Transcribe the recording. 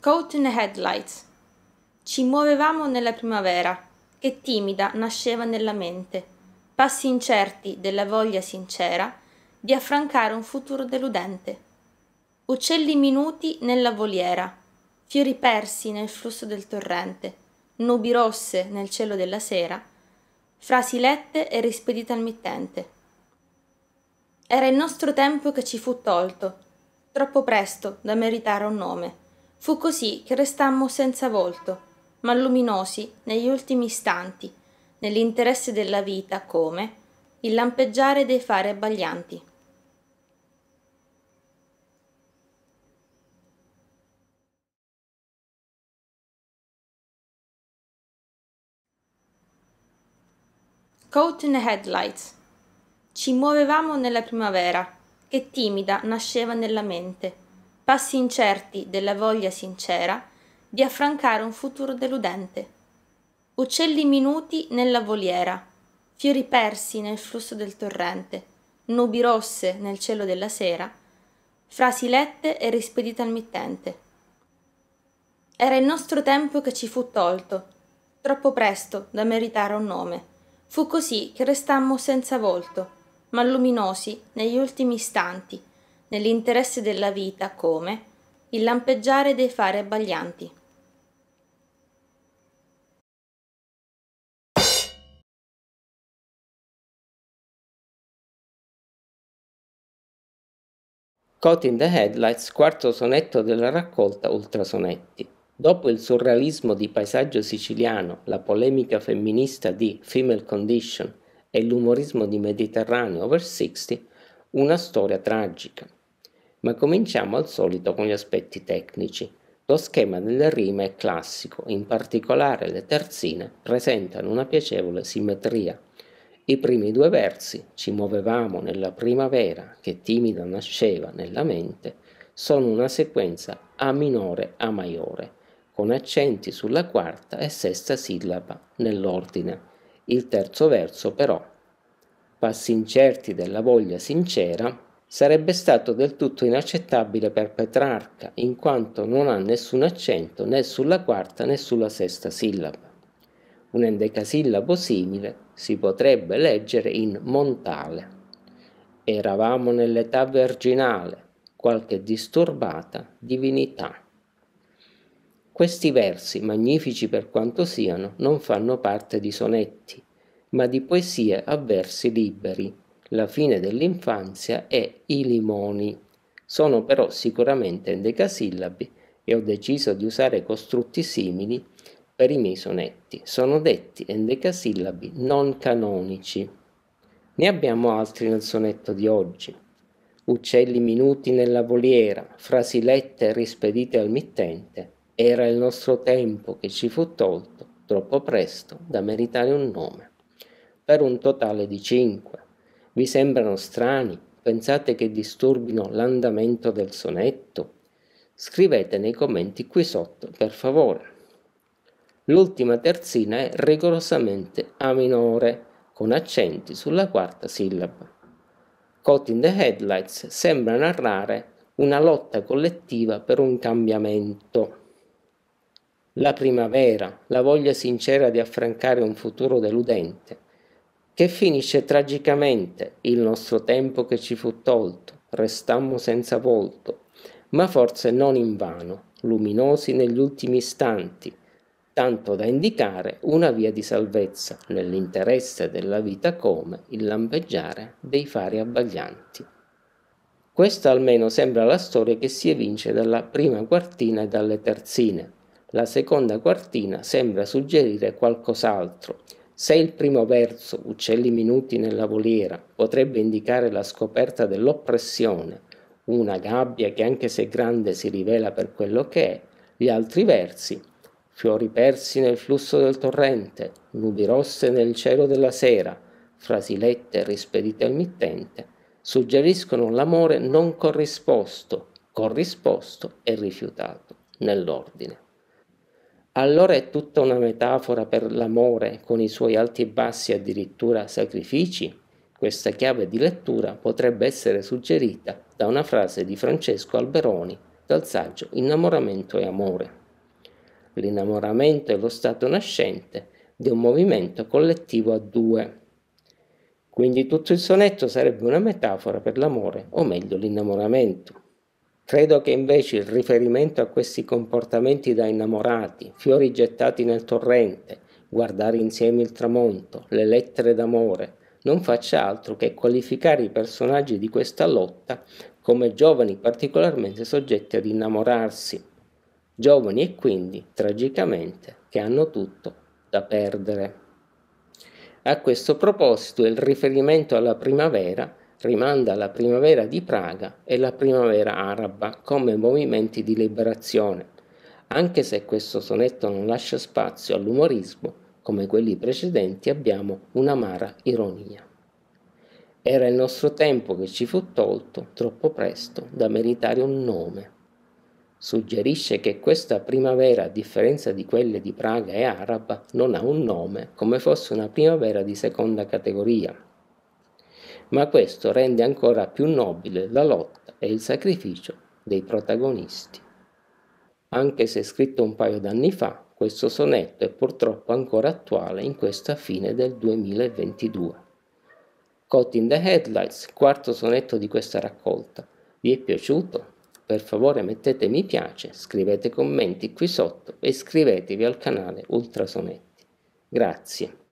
Coat in the Headlights. Ci muovevamo nella primavera, che timida nasceva nella mente, passi incerti della voglia sincera di affrancare un futuro deludente. Uccelli minuti nella voliera, fiori persi nel flusso del torrente, nubi rosse nel cielo della sera, frasi lette e rispedite al mittente. Era il nostro tempo che ci fu tolto, troppo presto da meritare un nome Fu così che restammo senza volto, ma luminosi negli ultimi istanti, nell'interesse della vita come il lampeggiare dei fari abbaglianti. Coat in the Headlights. Ci muovevamo nella primavera, che timida nasceva nella mente passi incerti della voglia sincera di affrancare un futuro deludente. Uccelli minuti nella voliera, fiori persi nel flusso del torrente, nubi rosse nel cielo della sera, frasi lette e rispedite al mittente. Era il nostro tempo che ci fu tolto, troppo presto da meritare un nome. Fu così che restammo senza volto, ma luminosi negli ultimi istanti, nell'interesse della vita come il lampeggiare dei fari abbaglianti. Caught in the Headlights, quarto sonetto della raccolta Ultrasonetti. Dopo il surrealismo di paesaggio siciliano, la polemica femminista di Female Condition e l'umorismo di Mediterraneo over 60, una storia tragica. Ma cominciamo al solito con gli aspetti tecnici. Lo schema delle rime è classico, in particolare le terzine presentano una piacevole simmetria. I primi due versi, ci muovevamo nella primavera che timida nasceva nella mente, sono una sequenza A minore A maiore, con accenti sulla quarta e sesta sillaba nell'ordine. Il terzo verso però, passi incerti della voglia sincera, Sarebbe stato del tutto inaccettabile per Petrarca, in quanto non ha nessun accento né sulla quarta né sulla sesta sillaba. Un endecasillabo simile si potrebbe leggere in montale. Eravamo nell'età verginale, qualche disturbata divinità. Questi versi, magnifici per quanto siano, non fanno parte di sonetti, ma di poesie a versi liberi, la fine dell'infanzia e i limoni. Sono però sicuramente endecasillabi e ho deciso di usare costrutti simili per i miei sonetti. Sono detti endecasillabi non canonici. Ne abbiamo altri nel sonetto di oggi. Uccelli minuti nella voliera, frasi lette e rispedite al mittente. Era il nostro tempo che ci fu tolto, troppo presto, da meritare un nome. Per un totale di cinque. Vi sembrano strani? Pensate che disturbino l'andamento del sonetto? Scrivete nei commenti qui sotto, per favore. L'ultima terzina è rigorosamente A minore, con accenti sulla quarta sillaba. Caught in the Headlights sembra narrare una lotta collettiva per un cambiamento. La primavera, la voglia sincera di affrancare un futuro deludente, che finisce tragicamente il nostro tempo che ci fu tolto, restammo senza volto, ma forse non in vano, luminosi negli ultimi istanti, tanto da indicare una via di salvezza nell'interesse della vita come il lampeggiare dei fari abbaglianti. Questa almeno sembra la storia che si evince dalla prima quartina e dalle terzine. La seconda quartina sembra suggerire qualcos'altro, se il primo verso, uccelli minuti nella voliera, potrebbe indicare la scoperta dell'oppressione, una gabbia che anche se grande si rivela per quello che è, gli altri versi, fiori persi nel flusso del torrente, nubi rosse nel cielo della sera, frasilette rispedite al mittente, suggeriscono l'amore non corrisposto, corrisposto e rifiutato, nell'ordine allora è tutta una metafora per l'amore con i suoi alti e bassi, addirittura sacrifici? Questa chiave di lettura potrebbe essere suggerita da una frase di Francesco Alberoni dal saggio Innamoramento e amore. L'innamoramento è lo stato nascente di un movimento collettivo a due. Quindi tutto il sonetto sarebbe una metafora per l'amore, o meglio l'innamoramento. Credo che invece il riferimento a questi comportamenti da innamorati, fiori gettati nel torrente, guardare insieme il tramonto, le lettere d'amore, non faccia altro che qualificare i personaggi di questa lotta come giovani particolarmente soggetti ad innamorarsi, giovani e quindi, tragicamente, che hanno tutto da perdere. A questo proposito il riferimento alla primavera rimanda alla primavera di Praga e la primavera araba come movimenti di liberazione, anche se questo sonetto non lascia spazio all'umorismo, come quelli precedenti abbiamo un'amara ironia. Era il nostro tempo che ci fu tolto troppo presto da meritare un nome. Suggerisce che questa primavera, a differenza di quelle di Praga e Araba, non ha un nome, come fosse una primavera di seconda categoria, ma questo rende ancora più nobile la lotta e il sacrificio dei protagonisti. Anche se scritto un paio d'anni fa, questo sonetto è purtroppo ancora attuale in questa fine del 2022. Caught in the Headlights, quarto sonetto di questa raccolta. Vi è piaciuto? Per favore mettete mi piace, scrivete commenti qui sotto e iscrivetevi al canale Ultrasonetti. Grazie.